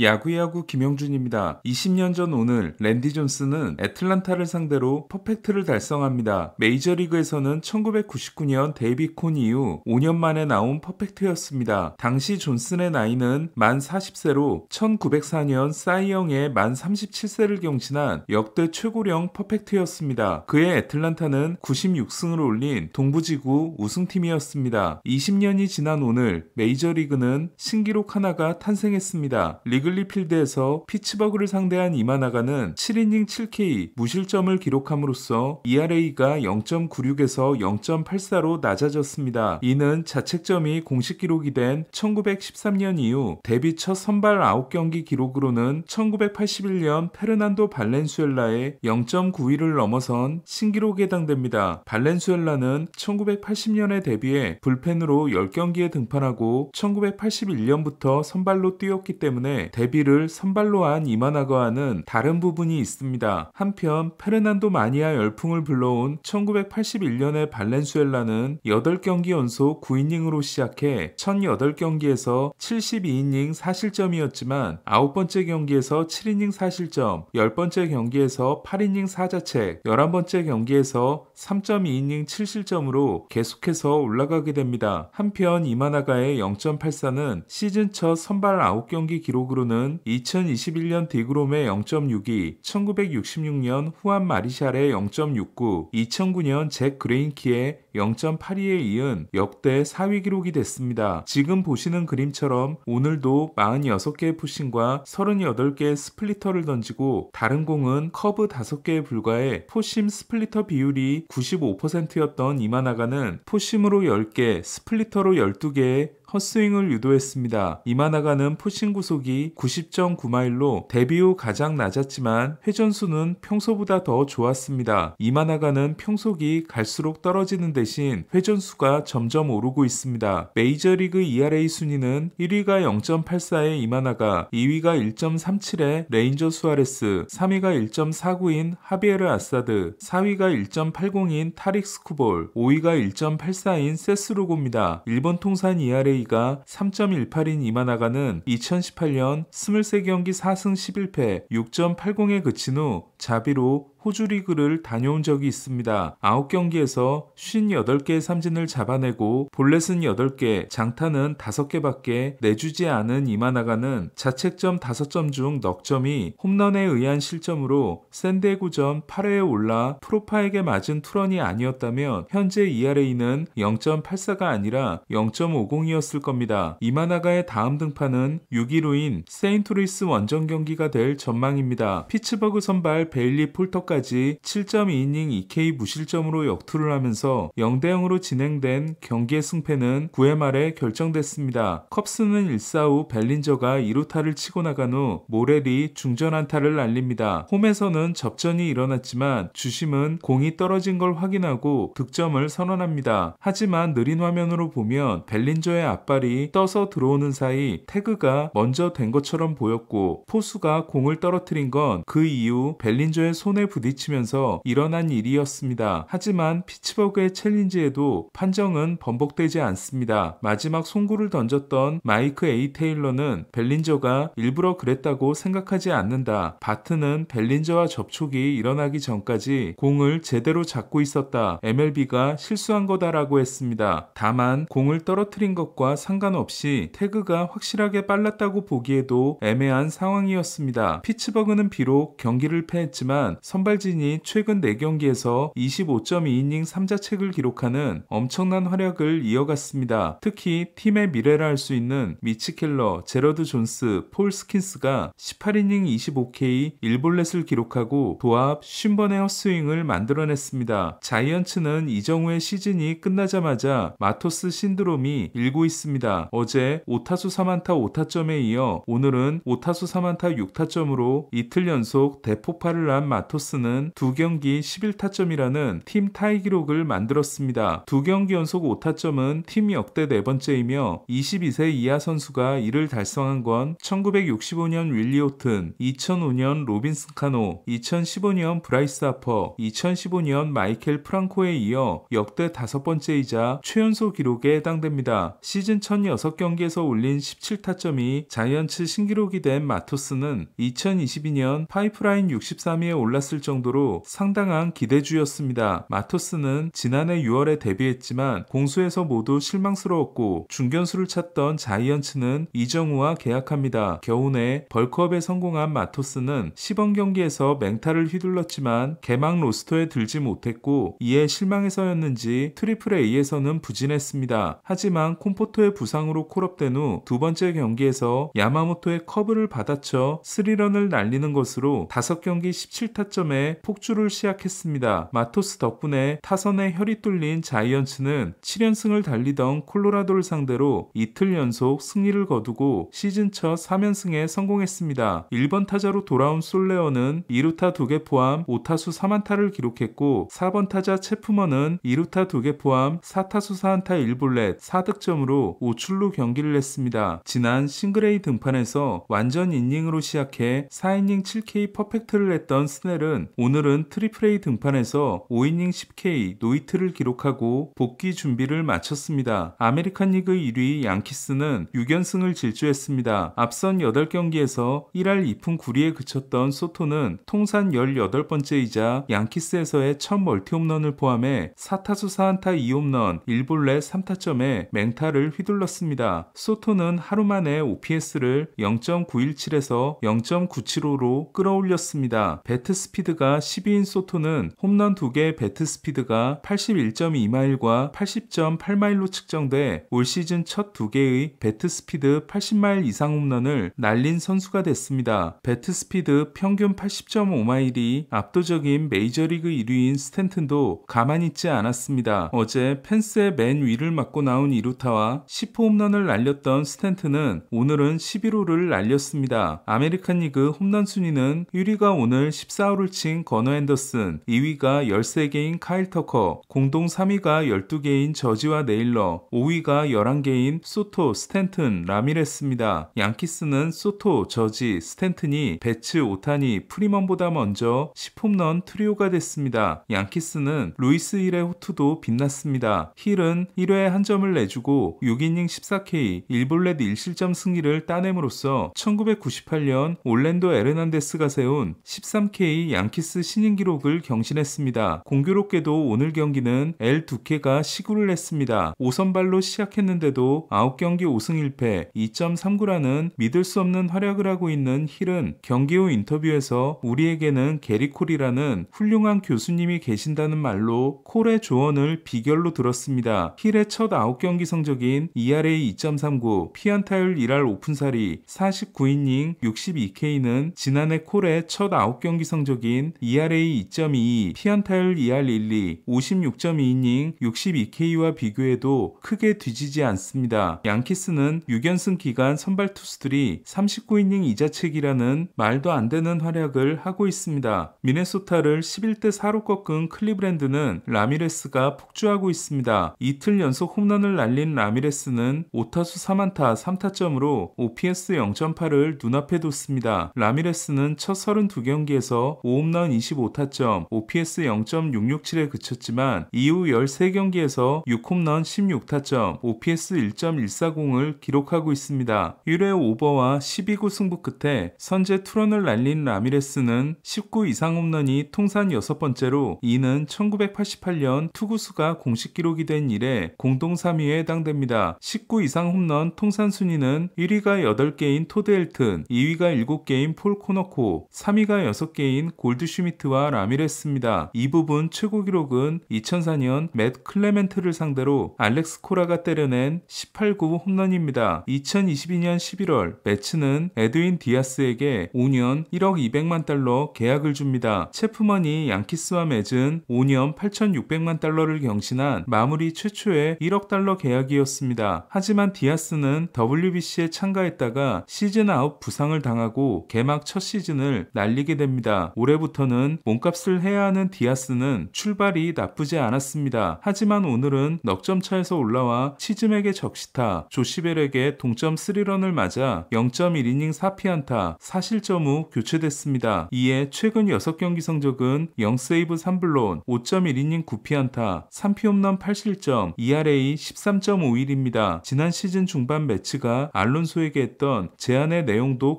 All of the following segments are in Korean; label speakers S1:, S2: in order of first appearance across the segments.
S1: 야구야구 김영준입니다. 20년 전 오늘 랜디 존스는 애틀란타를 상대로 퍼펙트를 달성합니다. 메이저리그에서는 1999년 데이비콘 이후 5년 만에 나온 퍼펙트였습니다. 당시 존슨의 나이는 만 40세로 1904년 사이영의 만 37세를 경신한 역대 최고령 퍼펙트였습니다. 그의 애틀란타는 96승을 올린 동부지구 우승팀이었습니다. 20년이 지난 오늘 메이저리그는 신기록 하나가 탄생했습니다. 리그 웨글리 필드에서 피츠버그를 상대한 이마나가는 7이닝 7K 무실점을 기록함으로써 ERA가 0.96에서 0.84로 낮아졌습니다. 이는 자책점이 공식 기록이 된 1913년 이후 데뷔 첫 선발 9경기 기록으로는 1981년 페르난도 발렌수엘라의 0.91을 넘어선 신기록에 해당됩니다. 발렌수엘라는 1980년에 데뷔해 불펜으로 10경기에 등판하고 1981년부터 선발로 뛰었기 때문에 데뷔를 선발로 한 이만하거와는 다른 부분이 있습니다. 한편 페르난도 마니아 열풍을 불러온 1981년의 발렌수엘라는 8경기 연속 9이닝으로 시작해 1008경기에서 72이닝 4실점이었지만 9번째 경기에서 7이닝 4실점, 10번째 경기에서 8이닝 4자책, 11번째 경기에서 3.2이닝 7실점으로 계속해서 올라가게 됩니다. 한편 이만하가의 0.84는 시즌 첫 선발 9경기 기록으로 기준으로는 2021년 디그롬의 0.62, 1966년 후안 마리샬의 0.69, 2009년 잭 그레인키의 0.82에 이은 역대 4위 기록이 됐습니다. 지금 보시는 그림처럼 오늘도 46개의 푸신과 38개의 스플리터를 던지고 다른 공은 커브 5개에 불과해 포심 스플리터 비율이 95%였던 이마나가는 포심으로 10개, 스플리터로 12개의 헛스윙을 유도했습니다. 이마나가는 푸신 구속이 90.9마일로 데뷔 후 가장 낮았지만 회전수는 평소보다 더 좋았습니다. 이마나가는 평속이 갈수록 떨어지는 대신 회전수가 점점 오르고 있습니다. 메이저리그 ERA 순위는 1위가 0.84의 이마나가, 2위가 1.37의 레인저 수아레스, 3위가 1.49인 하비에르 아사드, 4위가 1.80인 타릭 스쿠볼, 5위가 1.84인 세스루고입니다. 일본 통산 ERA SK가 3.18인 이만하가는 2018년 23경기 4승 11패 6.80에 그친 후 자비로 호주 리그를 다녀온 적이 있습니다. 9경기에서 58개의 삼진을 잡아내고 볼넷은 8개, 장타는 5개밖에 내주지 않은 이만하가는 자책점 5점 중 넉점이 홈런에 의한 실점으로 샌데구전 8회에 올라 프로파에게 맞은 투런이 아니었다면 현재 ERA는 0.84가 아니라 0.50이었을 겁니다. 이만하가의 다음 등판은 6위로인 세인트루이스 원정 경기가 될 전망입니다. 피츠버그 선발 베일리 폴터까지 후까지 7.2이닝 2K 무실점으로 역투를 하면서 0대 0으로 진행된 경기의 승패는 9회 말에 결정됐습니다. 컵스는 1사 후 벨린저가 2루타를 치고 나간 후 모렐이 중전 한타를 날립니다. 홈에서는 접전이 일어났지만 주심은 공이 떨어진 걸 확인하고 득점을 선언합니다. 하지만 느린 화면으로 보면 벨린저의 앞발이 떠서 들어오는 사이 태그가 먼저 된 것처럼 보였고 포수가 공을 떨어뜨린 건 그 이후 벨린저의 손에 부딪 부딪히면서 일어난 일이었습니다. 하지만 피츠버그의 챌린지에도 판정은 번복되지 않습니다. 마지막 송구를 던졌던 마이크 에이 테일러는 벨린저가 일부러 그랬다고 생각하지 않는다. 바트는 벨린저와 접촉이 일어나기 전까지 공을 제대로 잡고 있었다. MLB가 실수한 거다라고 했습니다. 다만 공을 떨어뜨린 것과 상관없이 태그가 확실하게 빨랐다고 보기에도 애매한 상황이었습니다. 피츠버그는 비록 경기를 패했지만 선발 선발진이 최근 4경기에서 25.2이닝 3자책을 기록하는 엄청난 활약을 이어갔습니다. 특히 팀의 미래라 할 수 있는 미치켈러, 제러드 존스, 폴 스킨스가 18이닝 25K 1볼넷을 기록하고 도합 50번의 헛스윙을 만들어냈습니다. 자이언츠는 이정우의 시즌이 끝나자마자 마토스 신드롬이 일고 있습니다. 어제 5타수 3안타 5타점에 이어 오늘은 5타수 3안타 6타점으로 이틀 연속 대폭발을 한 마토스 샌더는두 경기 11타점이라는 팀 타이 기록을 만들었습니다. 두 경기 연속 5타점은 팀 역대 네 번째이며 22세 이하 선수가 이를 달성한 건 1965년 윌리 오튼, 2005년 로빈슨 카노, 2015년 브라이스 아퍼, 2015년 마이켈 프랑코에 이어 역대 다섯 번째이자 최연소 기록에 해당됩니다. 시즌 1006경기에서 올린 17타점이 자이언츠 신기록이 된 마토스는 2022년 파이프라인 63위에 올랐을 정도로 상당한 기대주였습니다. 마토스는 지난해 6월에 데뷔했지만 공수에서 모두 실망스러웠고 중견수를 찾던 자이언츠는 이정우와 계약합니다. 겨우내 벌크업에 성공한 마토스는 시범 경기에서 맹타를 휘둘렀지만 개막 로스터에 들지 못했고 이에 실망해서였는지 트리플 A에서는 부진했습니다. 하지만 콤포토의 부상으로 콜업된 후 두 번째 경기에서 야마모토의 커브를 받아쳐 3런을 날리는 것으로 5경기 17타점에 다음에 폭주를 시작했습니다. 마토스 덕분에 타선에 혈이 뚫린 자이언츠는 7연승을 달리던 콜로라도를 상대로 이틀 연속 승리를 거두고 시즌 첫 3연승에 성공했습니다. 1번 타자로 돌아온 솔레어는 2루타 2개 포함 5타수 3안타를 기록했고 4번 타자 체프먼은 2루타 2개 포함 4타수 4안타 1볼넷 4득점으로 5출루 경기를 했습니다. 지난 싱글레이 등판에서 완전 인닝으로 시작해 4이닝 7K 퍼펙트를 했던 스넬은 오늘은 트리플A 등판에서 5이닝 10K 노이트를 기록하고 복귀 준비를 마쳤습니다. 아메리칸 리그 1위 양키스는 6연승을 질주했습니다. 앞선 8경기에서 1할 2푼 9리에 그쳤던 소토는 통산 18번째이자 양키스에서의 첫 멀티홈런을 포함해 4타수 4안타 2홈런 1볼레 3타점에 맹타를 휘둘렀습니다. 소토는 하루 만에 OPS를 0.917에서 0.975로 끌어올렸습니다. 배트 스피드 스피드가 12인 소토는 홈런 2개 배트 스피드가 81.2마일과 80.8마일로 측정돼 올 시즌 첫 2개의 배트 스피드 80마일 이상 홈런을 날린 선수가 됐습니다. 배트 스피드 평균 80.5마일이 압도적인 메이저리그 1위인 스탠튼도 가만히 있지 않았습니다. 어제 펜스의 맨 위를 맞고 나온 이루타와 10호 홈런을 날렸던 스탠튼은 오늘은 11호를 날렸습니다. 아메리칸 리그 홈런 순위는 1위가 오늘 14호를 치 1위칭 건어 앤더슨, 2위가 13개인 카일 터커, 공동 3위가 12개인 저지와 네일러, 5위가 11개인 소토, 스탠튼, 라미레스입니다. 양키스는 소토, 저지, 스탠튼이 배츠 오타니, 프리먼보다 먼저 10홈런 트리오가 됐습니다. 양키스는 루이스 힐의 호투도 빛났습니다. 힐은 1회에 한 점을 내주고 6이닝 14K, 1볼넷 1실점 승리를 따냄으로써 1998년 올랜도 에르난데스가 세운 13K 양키스 양키스 신인 기록을 경신했습니다. 공교롭게도 오늘 경기는 L 두께가 시구를 했습니다. 5선발로 시작했는데도 9경기 5승 1패 2.39라는 믿을 수 없는 활약을 하고 있는 힐은 경기 후 인터뷰에서 우리에게는 게리콜이라는 훌륭한 교수님이 계신다는 말로 콜의 조언을 비결로 들었습니다. 힐의 첫 9경기 성적인 ERA 2.39, 피안타율 1할 오픈사리 49이닝 62K는 지난해 콜의 첫 9경기 성적인 기록인 ERA 2.22, 피안타율 2할 12, 56.2이닝 62K와 비교해도 크게 뒤지지 않습니다. 양키스는 6연승 기간 선발 투수들이 39이닝 이자책이라는 말도 안 되는 활약을 하고 있습니다. 미네소타를 11대 4로 꺾은 클리브랜드는 라미레스가 폭주하고 있습니다. 이틀 연속 홈런을 날린 라미레스는 5타수 3안타 3타점으로 OPS 0.8을 눈앞에 뒀습니다. 라미레스는 첫 32경기에서 5 홈런 25타점, OPS 0.667에 그쳤지만 이후 13경기에서 6홈런 16타점, OPS 1.140을 기록하고 있습니다. 1회 오버와 12구 승부 끝에 선제 투런을 날린 라미레스는 19 이상 홈런이 통산 6번째로 이는 1988년 투구수가 공식 기록이 된 이래 공동 3위에 해당됩니다. 19 이상 홈런 통산 순위는 1위가 8개인 토드 엘튼, 2위가 7개인 폴 코너코, 3위가 6개인 골 골드슈미트와 라미레스입니다. 이 부분 최고 기록은 2004년 맷 클레멘트를 상대로 알렉스 코라가 때려낸 18구 홈런입니다. 2022년 11월 매츠는 에드윈 디아스에게 5년 1억 200만 달러 계약을 줍니다. 체프먼이 양키스와 맺은 5년 8,600만 달러를 경신한 마무리 최초의 1억 달러 계약이었습니다. 하지만 디아스는 WBC에 참가했다가 시즌 아웃 부상을 당하고 개막 첫 시즌을 날리게 됩니다. 올해부터 그날부터는 몸값을 해야 하는 디아스는 출발이 나쁘지 않았습니다. 하지만 오늘은 넉점 차에서 올라와 치즘에게 적시타, 조시벨에게 동점 3런을 맞아 0.1이닝 4피안타, 4실점 후 교체됐습니다. 이에 최근 6경기 성적은 0세이브 3블론, 5.1이닝 9피안타, 3피홈런 8실점, ERA 13.51입니다. 지난 시즌 중반 매치가 알론소에게 했던 제안의 내용도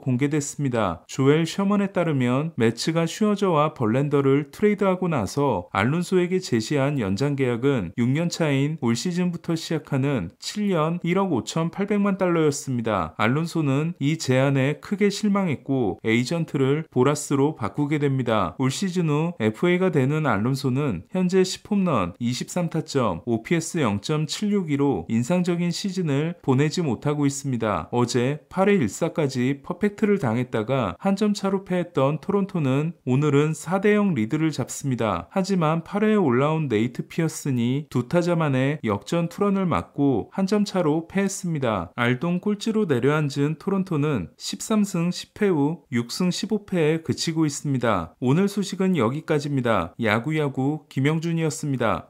S1: 공개됐습니다. 조엘 셔먼에 따르면 매치가 쉬워 스너저와 벌렌더를 트레이드하고 나서 알론소에게 제시한 연장 계약은 6년 차인 올 시즌부터 시작하는 7년 1억 5,800만 달러였습니다. 알론소는 이 제안에 크게 실망했고 에이전트를 보라스로 바꾸게 됩니다. 올 시즌 후 FA가 되는 알론소는 현재 10홈런 23타점 OPS 0.762로 인상적인 시즌을 보내지 못하고 있습니다. 어제 8회 1사까지 퍼펙트를 당했다가 한 점 차로 패했던 토론토는 오늘 오늘은 4대0 리드를 잡습니다. 하지만 8회에 올라온 네이트 피어슨이 두 타자만의 역전 투런을 맞고 한 점 차로 패했습니다. 알동 꼴찌로 내려앉은 토론토는 13승 10패 후 6승 15패에 그치고 있습니다. 오늘 소식은 여기까지입니다. 야구야구 김영준이었습니다.